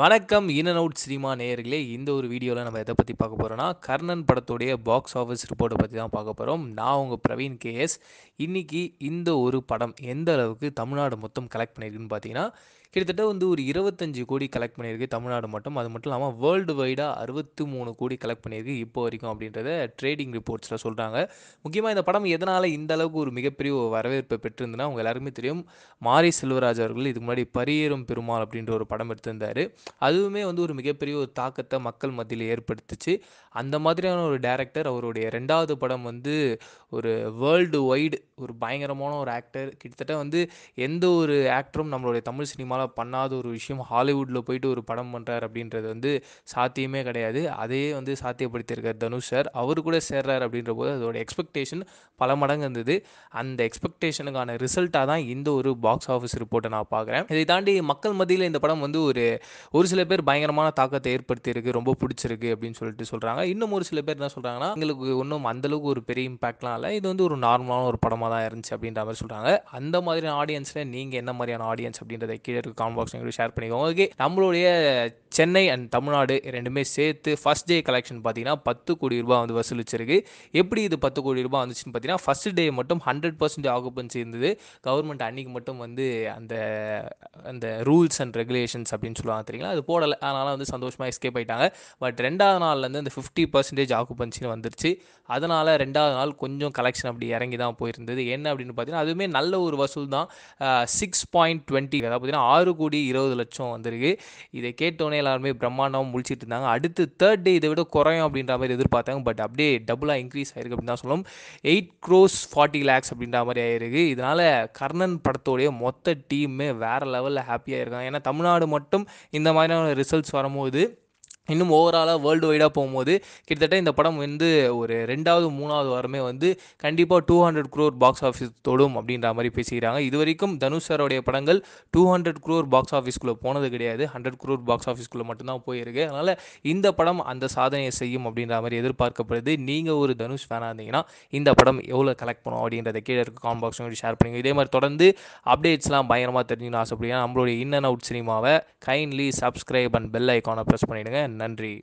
வணக்கம் இன் and out cinema நேயர்களே இந்த ஒரு வீடியோவில் நம்ம எதை பற்றி பார்க்க போகிறோம்னா கர்ணன் படத்துடைய பாக்ஸ் ஆஃபீஸ் ரிப்போர்ட்டை பற்றி தான் பார்க்க போகிறோம் நான் உங்கள் பிரவீன் கேஎஸ் இன்றைக்கி இந்த ஒரு படம் எந்த அளவுக்கு தமிழ்நாடு மொத்தம் கலெக்ட் பண்ணியிருக்குன்னு பார்த்தீங்கன்னா கிட்டத்தட்ட வந்து ஒரு இருபத்தஞ்சு கோடி கலெக்ட் பண்ணியிருக்கு தமிழ்நாடு மட்டும் அது மட்டும் இல்லாமல் வேர்ல்டு வைடாக அறுபத்தி மூணு கோடி கலெக்ட் பண்ணியிருக்கு இப்போ வரைக்கும் அப்படின்றத ட்ரேடிங் ரிப்போர்ட்ஸில் சொல்கிறாங்க முக்கியமாக இந்த படம் எதனால் இந்த அளவுக்கு ஒரு மிகப்பெரிய வரவேற்பை பெற்றிருந்ததுன்னா அவங்க எல்லாருமே தெரியும் மாரி செல்வராஜ் அவர்கள் இதுக்கு முன்னாடி பரியேறும் பெருமாள் அப்படின்ற ஒரு படம் எடுத்திருந்தார் அதுவுமே வந்து ஒரு மிகப்பெரிய ஒரு தாக்கத்தை மக்கள் மத்தியில் ஏற்படுத்துச்சு அந்த மாதிரியான ஒரு டேரக்டர் அவருடைய ரெண்டாவது படம் வந்து ஒரு வேர்ல்டு ஒய்டு ஒரு பயங்கரமான ஒரு ஆக்டர் கிட்டத்தட்ட வந்து எந்த ஒரு ஆக்டரும் நம்மளுடைய தமிழ் சினிமாவில் பண்ணாத ஒரு விஷயம் ஹாலிவுட்டில் போயிட்டு ஒரு படம் பண்ணுறார் அப்படின்றது வந்து சாத்தியமே கிடையாது அதையே வந்து சாத்தியப்படுத்தியிருக்கார் தனுஷ் சார் அவர் கூட சேர்றார் அப்படின்ற போது அதோட எக்ஸ்பெக்டேஷன் பல மடங்கு இருந்தது அந்த எக்ஸ்பெக்டேஷனுக்கான ரிசல்ட்டாக தான் இந்த ஒரு பாக்ஸ் ஆஃபீஸ் ரிப்போர்ட்டை நான் பார்க்குறேன் இதை தாண்டி மக்கள் மத்தியில் இந்த படம் வந்து ஒரு ஒரு சில பேர் பயங்கரமான தாக்கத்தை ஏற்படுத்தியிருக்கு ரொம்ப பிடிச்சிருக்கு அப்படின்னு சொல்லிட்டு சொல்கிறாங்க இன்னும் ஒரு சில பேர் என்ன சொல்கிறாங்கன்னா எங்களுக்கு ஒன்றும் அந்தளவுக்கு ஒரு பெரிய இம்பாக்ட்லாம் இல்லை இது வந்து ஒரு நார்மலான ஒரு படமாக தான் இருந்துச்சு அப்படின்ற மாதிரி சொல்கிறாங்க அந்த மாதிரியான ஆடியன்ஸில் நீங்கள் என்ன மாதிரியான ஆடியன்ஸ் அப்படின்றத கீழே இருக்க காமெண்ட் பாக்ஸ் ஷேர் பண்ணிக்கோங்க ஓகே நம்மளுடைய சென்னை அண்ட் தமிழ்நாடு ரெண்டுமே சேர்த்து ஃபஸ்ட் டே கலெக்ஷன் பார்த்தீங்கன்னா பத்து கோடி ரூபாய் வந்து வசூலிச்சிருக்கு எப்படி இது பத்து கோடி ரூபாய் வந்துச்சுன்னு பார்த்தீங்கன்னா ஃபஸ்ட் டே மட்டும் ஹண்ட்ரட் பர்சன்ட் ஆகுபன்ஸ் இருந்தது கவர்மெண்ட் அன்னைக்கு மட்டும் வந்து அந்த அந்த ரூல்ஸ் அண்ட் ரெகுலேஷன்ஸ் அப்படின்னு சொல்லுவாங்க தெரியும் பார்த்தீங்களா அது போடலை அதனால் வந்து சந்தோஷமாக எஸ்கேப் ஆகிட்டாங்க பட் ரெண்டாவது நாள்லேருந்து அந்த ஃபிஃப்டி பர்சன்டேஜ் ஆக்குபன்சின்னு வந்துருச்சு அதனால் ரெண்டாவது நாள் கொஞ்சம் கலெக்ஷன் அப்படி இறங்கி தான் போயிருந்தது என்ன அப்படின்னு பார்த்தீங்கன்னா அதுவுமே நல்ல ஒரு வசூல் தான் சிக்ஸ் பாயிண்ட் டுவெண்ட்டி அதாவது பார்த்தீங்கன்னா ஆறு கோடி இருபது லட்சம் வந்திருக்கு இதை கேட்டோன்னே எல்லாருமே பிரம்மாண்டமாக முழிச்சிட்டு இருந்தாங்க அடுத்து தேர்ட் டே இதை விட குறையும் அப்படின்ற மாதிரி எதிர்பார்த்தாங்க பட் அப்படியே டபுளாக இன்க்ரீஸ் ஆயிருக்கு அப்படின்னு தான் சொல்லும் எயிட் க்ரோஸ் ஃபார்ட்டி லேக்ஸ் அப்படின்ற மாதிரி ஆயிருக்கு இதனால் கர்ணன் படத்தோடைய மொத்த டீமே வேறு லெவலில் ஹாப்பியாக இருக்காங்க ஏன்னா தமிழ்நாடு மட்டும் இந்த மாதிரியான ரிசல்ட்ஸ் வரும்போது இன்னும் ஓவராலாக வேர்ல்டு வைடாக போகும்போது கிட்டத்தட்ட இந்த படம் வந்து ஒரு ரெண்டாவது மூணாவது வாரமே வந்து கண்டிப்பாக two hundred crore box office தொடும் அப்படின்ற மாதிரி பேசிக்கிறாங்க இது வரைக்கும் தனுஷ் சாரோடைய படங்கள் டூ ஹண்ட்ரட் குரோர் பாக்ஸ் ஆஃபீஸ்க்குள்ளே போனது கிடையாது ஹண்ட்ரட் குரோர் பாக்ஸ் ஆஃபீஸ்க்குள்ளே மட்டும்தான் போயிருக்கு அதனால் இந்த படம் அந்த சாதனையை செய்யும் அப்படின்ற மாதிரி எதிர்பார்க்கப்படுது நீங்கள் ஒரு தனுஷ் ஃபேனாக இருந்தீங்கன்னா இந்த படம் எவ்வளோ கலெக்ட் பண்ணும் அப்படின்றத கீழே இருக்க கான் பாக்ஸ் ஷேர் பண்ணுங்க இதே மாதிரி தொடர்ந்து அப்டேட்ஸ்லாம் பயங்கரமாக தெரிஞ்சுன்னு ஆசைப்படுங்க நம்மளுடைய இன் அண்ட் அவுட் சினிமாவை கைண்ட்லி சப்ஸ்கிரைப் அண்ட் பெல் ஐக்கானை ப்ரெஸ் பண்ணிவிடுங்க நன்றி